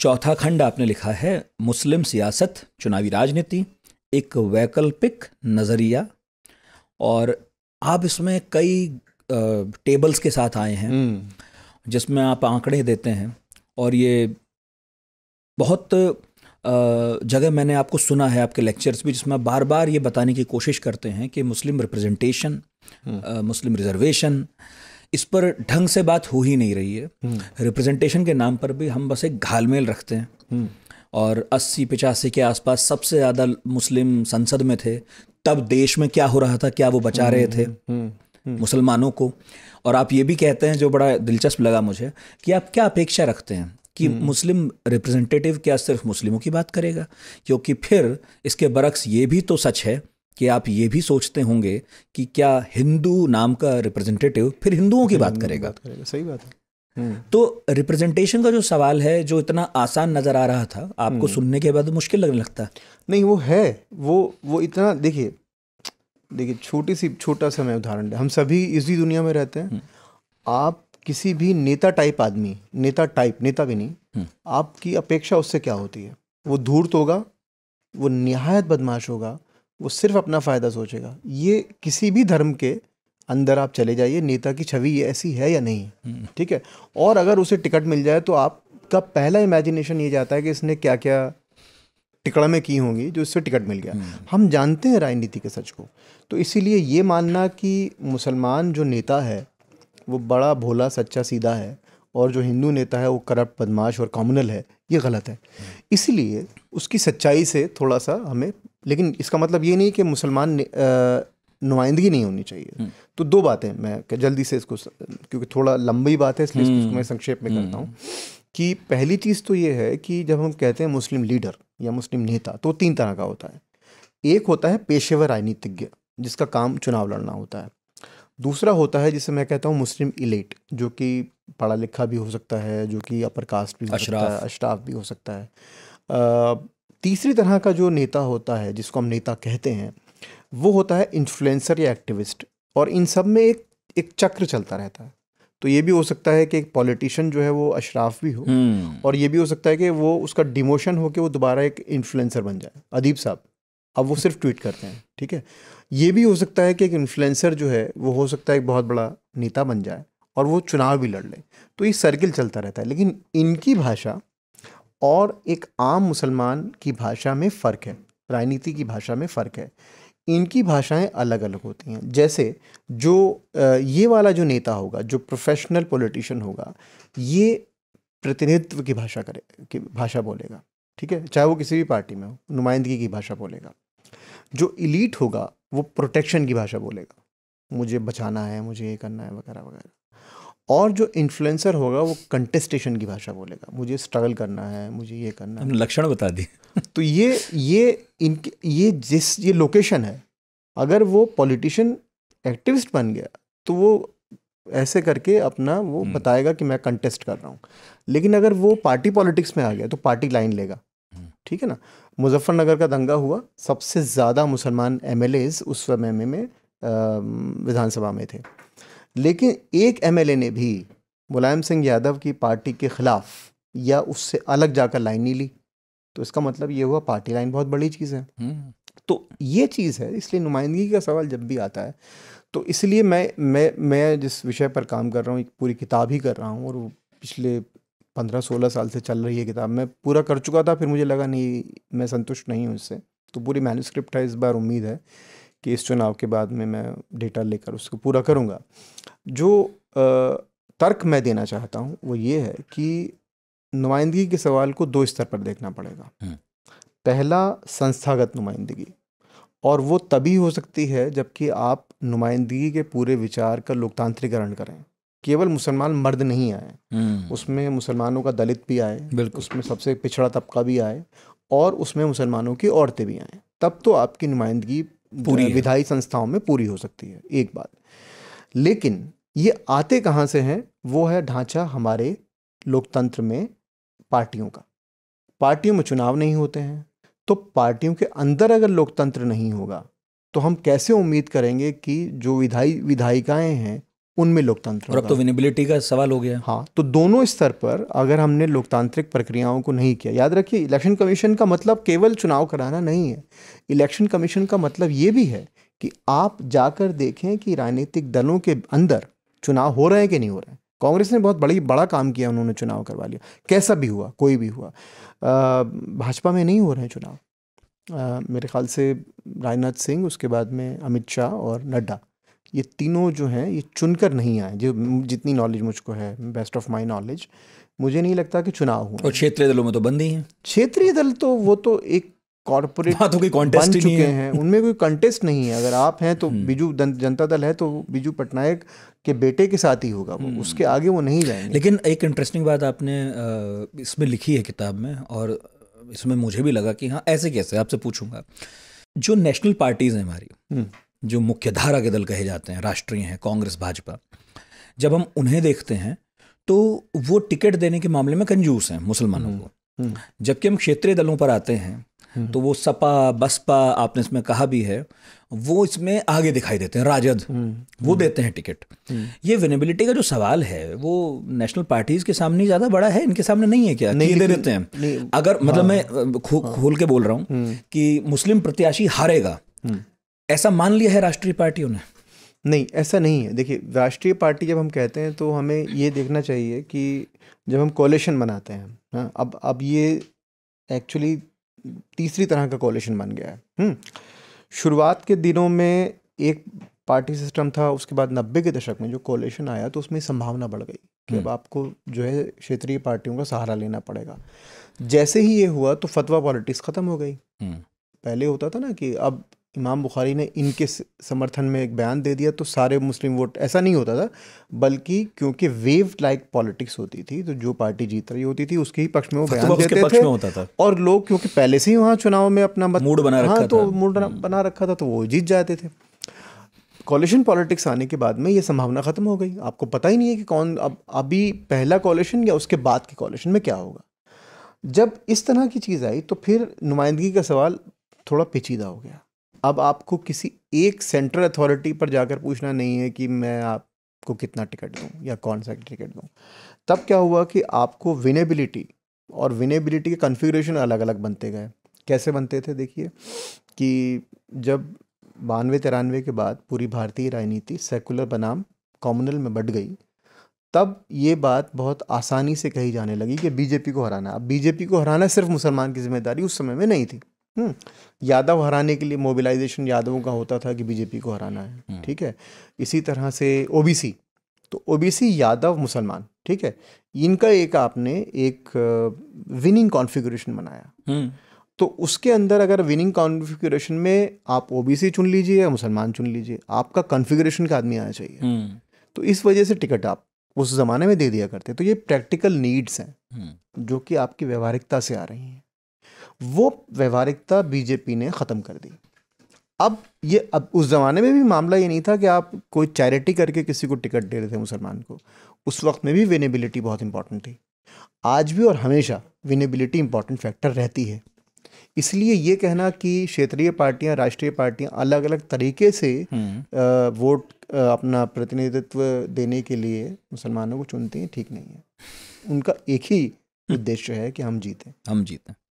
चौथा खंड आपने लिखा है मुस्लिम सियासत चुनावी राजनीति एक वैकल्पिक नज़रिया और आप इसमें कई टेबल्स के साथ आए हैं हम्म। जिसमें आप आंकड़े देते हैं और ये बहुत जगह मैंने आपको सुना है आपके लेक्चर्स भी जिसमें बार बार ये बताने की कोशिश करते हैं कि मुस्लिम रिप्रेजेंटेशन हम्म। मुस्लिम रिजर्वेशन इस पर ढंग से बात हो ही नहीं रही है हम्म। रिप्रेजेंटेशन के नाम पर भी हम बस एक घालमेल रखते हैं हम्म। और अस्सी पिचासी के आसपास सबसे ज़्यादा मुस्लिम संसद में थे तब देश में क्या हो रहा था क्या वो बचा रहे थे हम्म, मुसलमानों को और आप ये भी कहते हैं जो बड़ा दिलचस्प लगा मुझे कि आप क्या अपेक्षा रखते हैं कि मुस्लिम रिप्रेजेंटेटिव क्या सिर्फ मुस्लिमों की बात करेगा क्योंकि फिर इसके बरक्स ये भी तो सच है कि आप ये भी सोचते होंगे कि क्या हिंदू नाम का रिप्रेजेंटेटिव फिर हिंदुओं की बात करेगा बात करेगा सही बात है हम्म। तो रिप्रेजेंटेशन का जो सवाल है जो इतना आसान नज़र आ रहा था आपको हम्म। सुनने के बाद मुश्किल लगने लगता है नहीं वो है वो वो इतना देखिए देखिए छोटी सी छोटा सा मैं उदाहरण हम सभी इसी दुनिया में रहते हैं हम्म। आप किसी भी नेता टाइप आदमी नेता टाइप नेता भी नहीं आपकी अपेक्षा उससे क्या होती है वो धूर्त होगा वो नहायत बदमाश होगा वो सिर्फ अपना फ़ायदा सोचेगा ये किसी भी धर्म के अंदर आप चले जाइए नेता की छवि ऐसी है या नहीं हम्म। ठीक है और अगर उसे टिकट मिल जाए तो आपका पहला इमेजिनेशन ये जाता है कि इसने क्या क्या टिकड़ा में की होंगी जो इससे टिकट मिल गया हम्म। हम जानते हैं राजनीति के सच को तो इसीलिए ये मानना कि मुसलमान जो नेता है वो बड़ा भोला सच्चा सीधा है और जो हिंदू नेता है वो करप्ट बदमाश और कॉमनल है ये गलत है इसीलिए उसकी सच्चाई से थोड़ा सा हमें लेकिन इसका मतलब ये नहीं कि मुसलमान नुमाइंदगी नहीं होनी चाहिए हम्म। तो दो बातें मैं जल्दी से इसको क्योंकि थोड़ा लंबी बात है इसलिए इसको हम्म। मैं संक्षेप में करता हूँ हम्म। कि पहली चीज़ तो ये है कि जब हम कहते हैं मुस्लिम लीडर या मुस्लिम नेता तो तीन तरह का होता है एक होता है पेशेवर राजनीतिज्ञ जिसका काम चुनाव लड़ना होता है दूसरा होता है जिसे मैं कहता हूँ मुस्लिम इलेट जो कि पढ़ा लिखा भी हो सकता है जो कि अपर कास्ट भी हो सकता है अशराफ भी हो सकता है तीसरी तरह का जो नेता होता है जिसको हम नेता कहते हैं वो होता है इन्फ्लुएंसर या एक्टिविस्ट और इन सब में एक एक चक्र चलता रहता है तो ये भी हो सकता है कि एक पॉलिटिशियन जो है वो अशराफ भी हो हम्म। और ये भी हो सकता है कि वो उसका डिमोशन हो के वो दोबारा एक इन्फ्लुएंसर बन जाए अदीब साहब अब वो सिर्फ ट्वीट करते हैं ठीक है ये भी हो सकता है कि एक इन्फ्लुएंसर जो है वो हो सकता है एक बहुत बड़ा नेता बन जाए और वो चुनाव भी लड़ ले तो ये सर्किल चलता रहता है लेकिन इनकी भाषा और एक आम मुसलमान की भाषा में फ़र्क है राजनीति की भाषा में फ़र्क है इनकी भाषाएं अलग अलग होती हैं जैसे जो ये वाला जो नेता होगा जो प्रोफेशनल पॉलिटिशियन होगा ये प्रतिनिधित्व की भाषा करे की भाषा बोलेगा ठीक है चाहे वो किसी भी पार्टी में हो नुमाइंदगी की भाषा बोलेगा जो इलीट होगा वो प्रोटेक्शन की भाषा बोलेगा मुझे बचाना है मुझे ये करना है वगैरह वगैरह और जो इन्फ्लुएंसर होगा वो कंटेस्टेशन की भाषा बोलेगा मुझे स्ट्रगल करना है मुझे ये करना है लक्षण बता दिए तो ये ये इनके ये जिस ये लोकेशन है अगर वो पॉलिटिशियन एक्टिविस्ट बन गया तो वो ऐसे करके अपना वो हम्म। बताएगा कि मैं कंटेस्ट कर रहा हूँ लेकिन अगर वो पार्टी पॉलिटिक्स में आ गया तो पार्टी लाइन लेगा ठीक है ना मुजफ्फरनगर का दंगा हुआ सबसे ज़्यादा मुसलमान एम उस समय में, में विधानसभा में थे लेकिन एक एम ने भी मुलायम सिंह यादव की पार्टी के ख़िलाफ़ या उससे अलग जाकर लाइन नहीं ली तो इसका मतलब ये हुआ पार्टी लाइन बहुत बड़ी चीज़ है हम्म। तो ये चीज़ है इसलिए नुमाइंदगी का सवाल जब भी आता है तो इसलिए मैं मैं मैं जिस विषय पर काम कर रहा हूँ पूरी किताब ही कर रहा हूँ और पिछले पंद्रह सोलह साल से चल रही है किताब मैं पूरा कर चुका था फिर मुझे लगा नहीं मैं संतुष्ट नहीं हूँ इससे तो पूरी मैनुस्क्रिप्ट है इस बार उम्मीद है कि इस चुनाव के बाद में मैं डेटा लेकर उसको पूरा करूँगा जो तर्क मैं देना चाहता हूँ वो ये है कि नुमाइंदगी के सवाल को दो स्तर पर देखना पड़ेगा पहला संस्थागत नुमाइंदगी और वो तभी हो सकती है जबकि आप नुमाइंदगी के पूरे विचार का लोकतांत्रिकरण करें केवल मुसलमान मर्द नहीं आए हम्म। उसमें मुसलमानों का दलित भी आए उसमें सबसे पिछड़ा तबका भी आए और उसमें मुसलमानों की औरतें भी आए तब तो आपकी नुमाइंदगी पूरी विधायी संस्थाओं में पूरी हो सकती है एक बात लेकिन ये आते कहाँ से हैं वो है ढांचा हमारे लोकतंत्र में पार्टियों का पार्टियों में चुनाव नहीं होते हैं तो पार्टियों के अंदर अगर लोकतंत्र नहीं होगा तो हम कैसे उम्मीद करेंगे कि जो विधायी विधायिकाएं हैं उनमें लोकतंत्र और अब तो विनेबिलिटी का सवाल हो गया हाँ तो दोनों स्तर पर अगर हमने लोकतांत्रिक प्रक्रियाओं को नहीं किया याद रखिए इलेक्शन कमीशन का मतलब केवल चुनाव कराना नहीं है इलेक्शन कमीशन का मतलब ये भी है कि आप जाकर देखें कि राजनीतिक दलों के अंदर चुनाव हो रहे हैं कि नहीं हो रहे हैं कांग्रेस ने बहुत बड़ी बड़ा काम किया उन्होंने चुनाव करवा लिया कैसा भी हुआ कोई भी हुआ भाजपा में नहीं हो रहे हैं चुनाव मेरे ख्याल से राजनाथ सिंह उसके बाद में अमित शाह और नड्डा ये तीनों जो हैं ये चुनकर नहीं आए जो जितनी नॉलेज मुझको है बेस्ट ऑफ माई नॉलेज मुझे नहीं लगता कि चुनाव हुआ और क्षेत्रीय दलों में तो बंद ही हैं क्षेत्रीय दल तो वो तो एक कॉर्पोरेट हाँ, तो कोई कॉन्टेस्ट चुके है। हैं उनमें कोई कंटेस्ट नहीं है अगर आप हैं तो हम्म। बीजू जनता दल है तो बीजू पटनायक के बेटे के साथ ही होगा वो हम्म। उसके आगे वो नहीं जाएंगे लेकिन एक इंटरेस्टिंग बात आपने इसमें लिखी है किताब में और इसमें मुझे भी लगा कि हाँ ऐसे कैसे आपसे पूछूंगा जो नेशनल पार्टीज हैं हमारी हम्म। जो मुख्य धारा के दल कहे जाते हैं राष्ट्रीय हैं कांग्रेस भाजपा जब हम उन्हें देखते हैं तो वो टिकट देने के मामले में कंजूस हैं मुसलमानों को हम्म, हम्म। जबकि हम क्षेत्रीय दलों पर आते हैं हम्म। तो वो सपा बसपा आपने इसमें कहा भी है वो इसमें आगे दिखाई देते हैं राजद वो देते हैं टिकट ये विनेबिलिटी का जो सवाल है वो नेशनल पार्टीज के सामने ज़्यादा बड़ा है इनके सामने नहीं है क्या नहीं दे देते हैं अगर मतलब हाँ। मैं हाँ। खोल के बोल रहा हूँ कि मुस्लिम प्रत्याशी हारेगा ऐसा मान लिया है राष्ट्रीय पार्टियों ने नहीं ऐसा नहीं है देखिए राष्ट्रीय पार्टी जब हम कहते हैं तो हमें ये देखना चाहिए कि जब हम कॉलेशन बनाते हैं हाँ अब अब ये एक्चुअली तीसरी तरह का कोलेशन बन गया है हम्म, शुरुआत के दिनों में एक पार्टी सिस्टम था उसके बाद नब्बे के दशक में जो कॉलेशन आया तो उसमें संभावना बढ़ गई कि अब हम्म। आपको जो है क्षेत्रीय पार्टियों का सहारा लेना पड़ेगा जैसे ही ये हुआ तो फतवा पॉलिटिक्स ख़त्म हो गई हम्म। पहले होता था ना कि अब इमाम बुखारी ने इनके समर्थन में एक बयान दे दिया तो सारे मुस्लिम वोट ऐसा नहीं होता था बल्कि क्योंकि वेव लाइक पॉलिटिक्स होती थी तो जो पार्टी जीत रही होती थी उसके ही पक्ष में वो हाँ, तो बयान देते थे होता था और लोग क्योंकि पहले से ही वहाँ चुनाव में अपना मत मूड बना रखा हाँ तो मूड हम्म। बना रखा था तो वो जीत जाते थे कॉलेशन पॉलिटिक्स आने के बाद में ये संभावना ख़त्म हो गई आपको पता ही नहीं है कि कौन अब अभी पहला कॉलेशन या उसके बाद के कॉलेशन में क्या होगा जब इस तरह की चीज़ आई तो फिर नुमाइंदगी का सवाल थोड़ा पेचीदा हो गया अब आपको किसी एक सेंट्रल अथॉरिटी पर जाकर पूछना नहीं है कि मैं आपको कितना टिकट दूँ या कौन सा टिकट दूँ तब क्या हुआ कि आपको विनेबिलिटी और विनेबिलिटी के कन्फिग्रेशन अलग अलग बनते गए कैसे बनते थे देखिए कि जब बानवे तिरानवे के बाद पूरी भारतीय राजनीति सेकुलर बनाम कॉमनल में बढ़ गई तब ये बात बहुत आसानी से कही जाने लगी कि बीजेपी को हराना अब बीजेपी को हराना सिर्फ मुसलमान की जिम्मेदारी उस समय में नहीं थी हम्म, यादव हराने के लिए मोबिलाइजेशन यादवों का होता था कि बीजेपी को हराना है हम्म। ठीक है इसी तरह से ओबीसी तो ओबीसी यादव मुसलमान ठीक है इनका एक आपने एक विनिंग कॉन्फ़िगरेशन बनाया हम्म। तो उसके अंदर अगर विनिंग कॉन्फ़िगरेशन में आप ओबीसी चुन लीजिए या मुसलमान चुन लीजिए आपका कॉन्फ़िगरेशन का आदमी आना चाहिए तो इस वजह से टिकट आप उस ज़माने में दे दिया करते तो ये प्रैक्टिकल नीड्स हैं जो कि आपकी व्यवहारिकता से आ रही हैं वो व्यवहारिकता बीजेपी ने ख़त्म कर दी अब ये अब उस ज़माने में भी मामला ये नहीं था कि आप कोई चैरिटी करके किसी को टिकट दे रहे थे मुसलमान को उस वक्त में भी विनेबिलिटी बहुत इंपॉर्टेंट थी आज भी और हमेशा विनेबिलिटी इंपॉर्टेंट फैक्टर रहती है इसलिए ये कहना कि क्षेत्रीय पार्टियां राष्ट्रीय पार्टियां अलग अलग तरीके से वोट हम्म। अपना प्रतिनिधित्व देने के लिए मुसलमानों को चुनती हैं ठीक नहीं है उनका एक ही उद्देश्य है कि हम जीतें हम जीतें